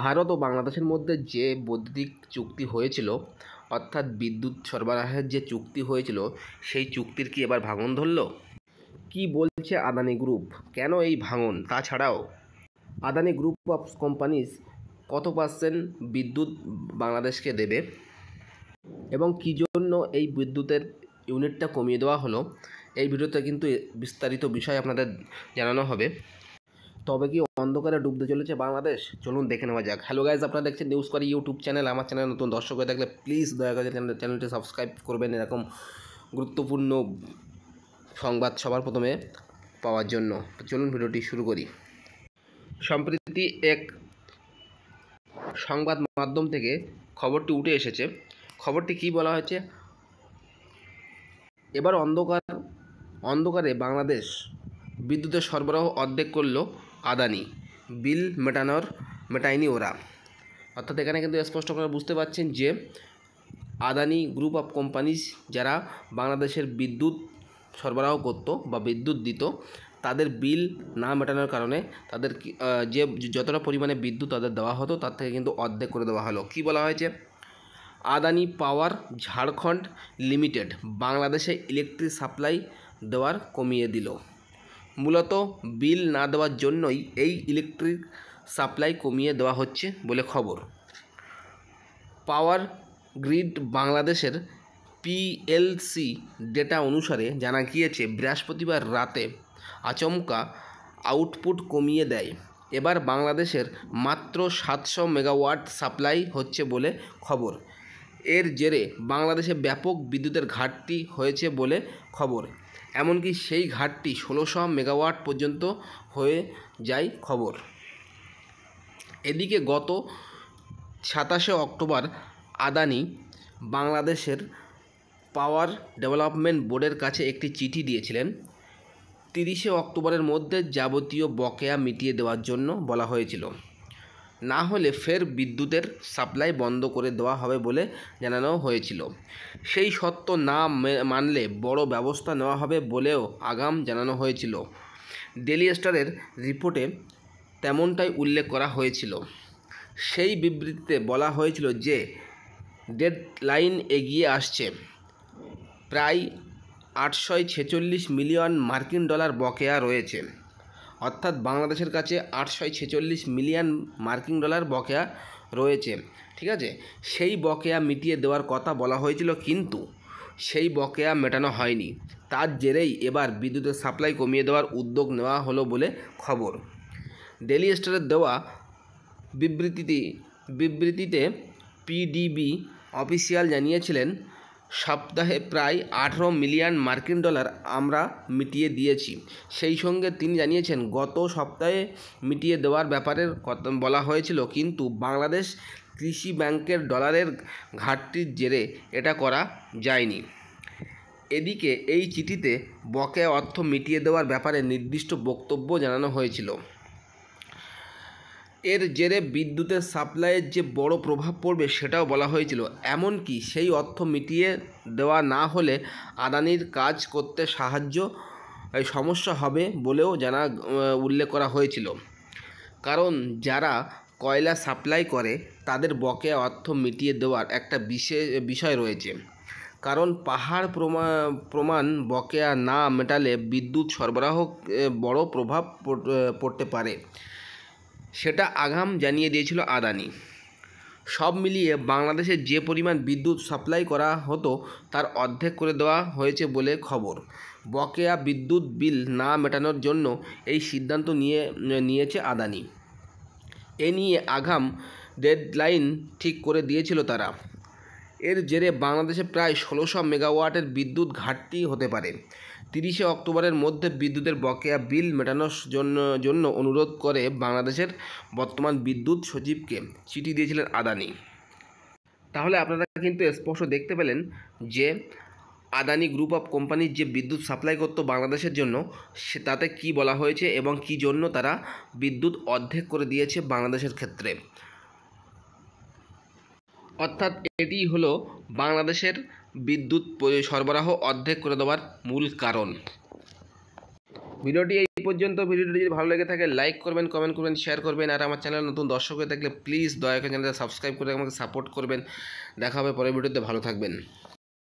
ভারত ও বাংলাদেশের মধ্যে যে বৈদ্যুতিক চুক্তি হয়েছিল অর্থাৎ বিদ্যুৎ সরবরাহের যে চুক্তি হয়েছিল সেই চুক্তির কি এবার ভাঙন ধরল কি বলছে আদানি গ্রুপ কেন এই ভাঙন তাছাড়াও আদানি গ্রুপ অফ কোম্পানিজ কত পার্সেন্ট বিদ্যুৎ বাংলাদেশকে দেবে এবং কী জন্য এই বিদ্যুতের ইউনিটটা কমিয়ে দেওয়া হলো এই ভিডিওতে কিন্তু বিস্তারিত বিষয় আপনাদের জানানো হবে তবে কি অন্ধকারে ডুবতে চলেছে বাংলাদেশ চলুন দেখে নেওয়া যাক হ্যালো গাইজ আপনারা দেখছেন নিউজ করি ইউটিউব চ্যানেল আমার চ্যানেল নতুন দর্শক হয়ে থাকলে প্লিজ দয়া করে চ্যানেলটি সাবস্ক্রাইব করবেন এরকম গুরুত্বপূর্ণ সংবাদ সবার প্রথমে পাওয়ার জন্য চলুন ভিডিওটি শুরু করি সম্প্রতি এক সংবাদ মাধ্যম থেকে খবরটি উঠে এসেছে খবরটি কি বলা হয়েছে এবার অন্ধকার অন্ধকারে বাংলাদেশ বিদ্যুতের সরবরাহ অর্ধেক করল আদানি বিল মেটানোর মেটায়নি ওরা অর্থাৎ এখানে কিন্তু স্পষ্ট করে বুঝতে পারছেন যে আদানি গ্রুপ অফ কোম্পানিজ যারা বাংলাদেশের বিদ্যুৎ সরবরাহ করত বা বিদ্যুৎ দিত তাদের বিল না মেটানোর কারণে তাদের যে যতটা পরিমাণে বিদ্যুৎ তাদের দেওয়া হতো তার থেকে কিন্তু অর্ধেক করে দেওয়া হলো কি বলা হয়েছে আদানি পাওয়ার ঝাড়খণ্ড লিমিটেড বাংলাদেশে ইলেকট্রিক সাপ্লাই দেওয়ার কমিয়ে দিল মূলত বিল না দেওয়ার জন্যই এই ইলেকট্রিক সাপ্লাই কমিয়ে দেওয়া হচ্ছে বলে খবর পাওয়ার গ্রিড বাংলাদেশের পিএলসি ডেটা অনুসারে জানা গিয়েছে বৃহস্পতিবার রাতে আচমকা আউটপুট কমিয়ে দেয় এবার বাংলাদেশের মাত্র সাতশো মেগাওয়াট সাপ্লাই হচ্ছে বলে খবর এর জেরে বাংলাদেশে ব্যাপক বিদ্যুতের ঘাটতি হয়েছে বলে খবর এমনকি সেই ঘাটটি ষোলোশো মেগাওয়াট পর্যন্ত হয়ে যায় খবর এদিকে গত সাতাশে অক্টোবর আদানি বাংলাদেশের পাওয়ার ডেভেলপমেন্ট বোর্ডের কাছে একটি চিঠি দিয়েছিলেন তিরিশে অক্টোবরের মধ্যে যাবতীয় বকেয়া মিটিয়ে দেওয়ার জন্য বলা হয়েছিল না হলে ফের বিদ্যুতের সাপ্লাই বন্ধ করে দেওয়া হবে বলে জানানো হয়েছিল সেই সত্য না মানলে বড় ব্যবস্থা নেওয়া হবে বলেও আগাম জানানো হয়েছিল ডেলি স্টারের রিপোর্টে তেমনটাই উল্লেখ করা হয়েছিল সেই বিবৃতিতে বলা হয়েছিল যে ডেড লাইন এগিয়ে আসছে প্রায় আটশয় ছেচল্লিশ মিলিয়ন মার্কিন ডলার বকেয়া রয়েছে অর্থাৎ বাংলাদেশের কাছে আটশো ছেচল্লিশ মিলিয়ন মার্কিন ডলার বকেয়া রয়েছে ঠিক আছে সেই বকেয়া মিটিয়ে দেওয়ার কথা বলা হয়েছিল কিন্তু সেই বকেয়া মেটানো হয়নি তার জেরেই এবার বিদ্যুতের সাপ্লাই কমিয়ে দেওয়ার উদ্যোগ নেওয়া হলো বলে খবর ডেলি স্টারের দেওয়া বিবৃতিতে বিবৃতিতে পিডিবি অফিসিয়াল জানিয়েছিলেন সপ্তাহে প্রায় আঠেরো মিলিয়ন মার্কিন ডলার আমরা মিটিয়ে দিয়েছি সেই সঙ্গে তিনি জানিয়েছেন গত সপ্তাহে মিটিয়ে দেওয়ার ব্যাপারে বলা হয়েছিল কিন্তু বাংলাদেশ কৃষি ব্যাংকের ডলারের ঘাটতির জেরে এটা করা যায়নি এদিকে এই চিঠিতে বকেয়া অর্থ মিটিয়ে দেওয়ার ব্যাপারে নির্দিষ্ট বক্তব্য জানানো হয়েছিল এর জেরে বিদ্যুতের সাপ্লাইয়ের যে বড় প্রভাব পড়বে সেটাও বলা হয়েছিল এমনকি সেই অর্থ মিটিয়ে দেওয়া না হলে আদানির কাজ করতে সাহায্য সমস্যা হবে বলেও জানা উল্লেখ করা হয়েছিল কারণ যারা কয়লা সাপ্লাই করে তাদের বকেয়া অর্থ মিটিয়ে দেওয়ার একটা বিশেষ বিষয় রয়েছে কারণ পাহাড় প্রমা প্রমাণ বকেয়া না মেটালে বিদ্যুৎ সরবরাহ বড় প্রভাব পড়তে পারে সেটা আগাম জানিয়ে দিয়েছিল আদানি সব মিলিয়ে বাংলাদেশে যে পরিমাণ বিদ্যুৎ সাপ্লাই করা হতো তার অর্ধেক করে দেওয়া হয়েছে বলে খবর বকেয়া বিদ্যুৎ বিল না মেটানোর জন্য এই সিদ্ধান্ত নিয়ে নিয়েছে আদানি এ নিয়ে আগাম ডেডলাইন ঠিক করে দিয়েছিল তারা এর জেরে বাংলাদেশে প্রায় ষোলোশো মেগাওয়াটের বিদ্যুৎ ঘাটতি হতে পারে তিরিশে অক্টোবরের মধ্যে বিদ্যুতের বকেয়া বিল মেটানোর জন্য জন্য অনুরোধ করে বাংলাদেশের বর্তমান বিদ্যুৎ সচিবকে চিঠি দিয়েছিলেন আদানি তাহলে আপনারা কিন্তু স্পষ্ট দেখতে পেলেন যে আদানি গ্রুপ অফ কোম্পানির যে বিদ্যুৎ সাপ্লাই করতো বাংলাদেশের জন্য সে তাতে কী বলা হয়েছে এবং কি জন্য তারা বিদ্যুৎ অর্ধেক করে দিয়েছে বাংলাদেশের ক্ষেত্রে অর্থাৎ এটি হলো বাংলাদেশের বিদ্যুৎ সরবরাহ অর্ধেক করে দেওয়ার মূল কারণ ভিডিওটি এই পর্যন্ত ভিডিওটি যদি ভালো লেগে থাকে লাইক করবেন কমেন্ট করবেন শেয়ার করবেন আর আমার চ্যানেল নতুন দর্শক হয়ে থাকলে প্লিজ দয়া করে চ্যানেলটা সাবস্ক্রাইব করে আমাকে সাপোর্ট করবেন দেখা হবে পরের ভিডিওতে ভালো থাকবেন